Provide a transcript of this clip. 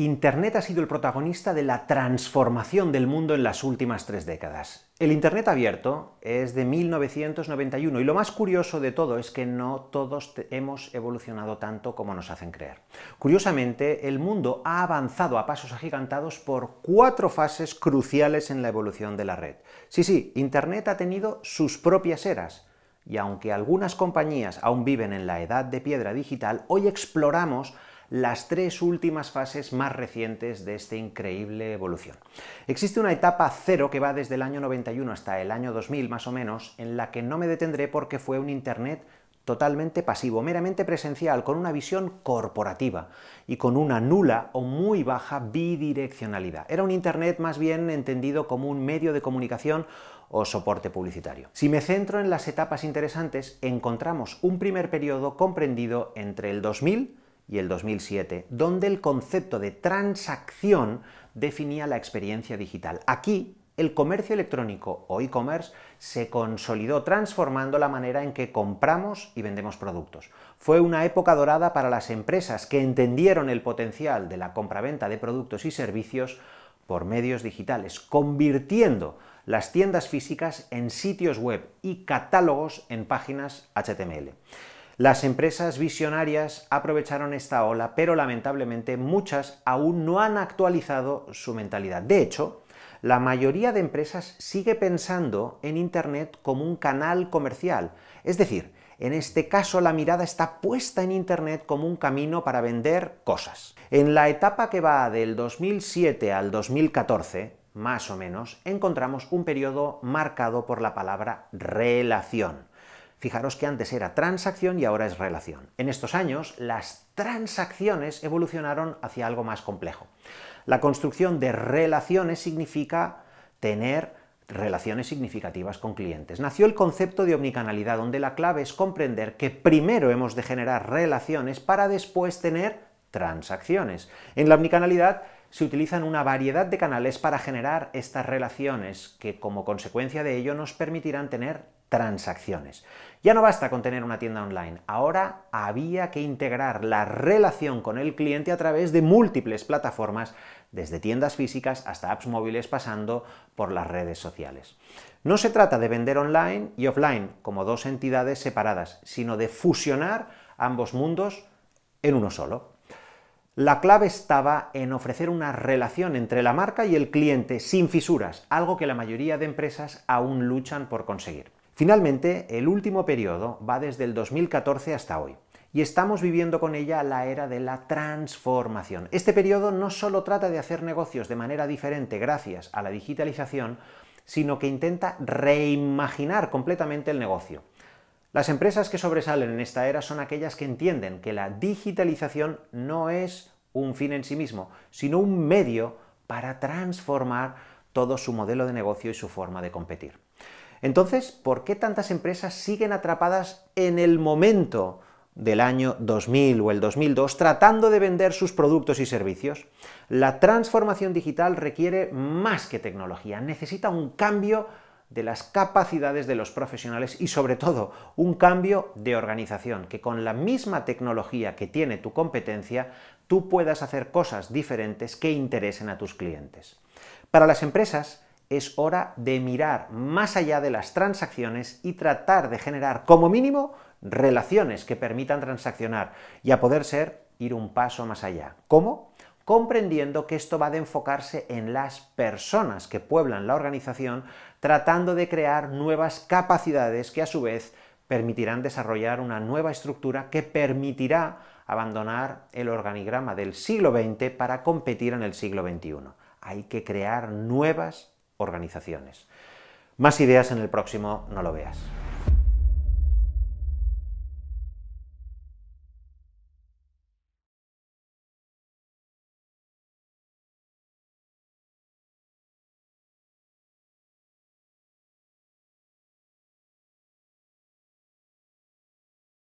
Internet ha sido el protagonista de la transformación del mundo en las últimas tres décadas. El Internet abierto es de 1991 y lo más curioso de todo es que no todos hemos evolucionado tanto como nos hacen creer. Curiosamente, el mundo ha avanzado a pasos agigantados por cuatro fases cruciales en la evolución de la red. Sí, sí, Internet ha tenido sus propias eras. Y aunque algunas compañías aún viven en la edad de piedra digital, hoy exploramos las tres últimas fases más recientes de esta increíble evolución. Existe una etapa cero que va desde el año 91 hasta el año 2000 más o menos, en la que no me detendré porque fue un Internet totalmente pasivo, meramente presencial, con una visión corporativa y con una nula o muy baja bidireccionalidad. Era un Internet más bien entendido como un medio de comunicación o soporte publicitario. Si me centro en las etapas interesantes, encontramos un primer periodo comprendido entre el 2000 y el 2007, donde el concepto de transacción definía la experiencia digital. Aquí, el comercio electrónico o e-commerce se consolidó transformando la manera en que compramos y vendemos productos. Fue una época dorada para las empresas que entendieron el potencial de la compraventa de productos y servicios por medios digitales, convirtiendo las tiendas físicas en sitios web y catálogos en páginas HTML. Las empresas visionarias aprovecharon esta ola, pero lamentablemente muchas aún no han actualizado su mentalidad. De hecho, la mayoría de empresas sigue pensando en Internet como un canal comercial. Es decir, en este caso la mirada está puesta en Internet como un camino para vender cosas. En la etapa que va del 2007 al 2014, más o menos, encontramos un periodo marcado por la palabra relación. Fijaros que antes era transacción y ahora es relación. En estos años, las transacciones evolucionaron hacia algo más complejo. La construcción de relaciones significa tener relaciones significativas con clientes. Nació el concepto de omnicanalidad, donde la clave es comprender que primero hemos de generar relaciones para después tener transacciones. En la omnicanalidad se utilizan una variedad de canales para generar estas relaciones que como consecuencia de ello nos permitirán tener transacciones. Ya no basta con tener una tienda online, ahora había que integrar la relación con el cliente a través de múltiples plataformas, desde tiendas físicas hasta apps móviles pasando por las redes sociales. No se trata de vender online y offline como dos entidades separadas, sino de fusionar ambos mundos en uno solo. La clave estaba en ofrecer una relación entre la marca y el cliente sin fisuras, algo que la mayoría de empresas aún luchan por conseguir. Finalmente, el último periodo va desde el 2014 hasta hoy y estamos viviendo con ella la era de la transformación. Este periodo no solo trata de hacer negocios de manera diferente gracias a la digitalización, sino que intenta reimaginar completamente el negocio. Las empresas que sobresalen en esta era son aquellas que entienden que la digitalización no es un fin en sí mismo, sino un medio para transformar todo su modelo de negocio y su forma de competir. Entonces, ¿por qué tantas empresas siguen atrapadas en el momento del año 2000 o el 2002 tratando de vender sus productos y servicios? La transformación digital requiere más que tecnología, necesita un cambio de las capacidades de los profesionales y sobre todo un cambio de organización, que con la misma tecnología que tiene tu competencia, tú puedas hacer cosas diferentes que interesen a tus clientes. Para las empresas es hora de mirar más allá de las transacciones y tratar de generar como mínimo relaciones que permitan transaccionar y a poder ser ir un paso más allá. ¿Cómo? comprendiendo que esto va a enfocarse en las personas que pueblan la organización, tratando de crear nuevas capacidades que a su vez permitirán desarrollar una nueva estructura que permitirá abandonar el organigrama del siglo XX para competir en el siglo XXI. Hay que crear nuevas organizaciones. Más ideas en el próximo No lo veas.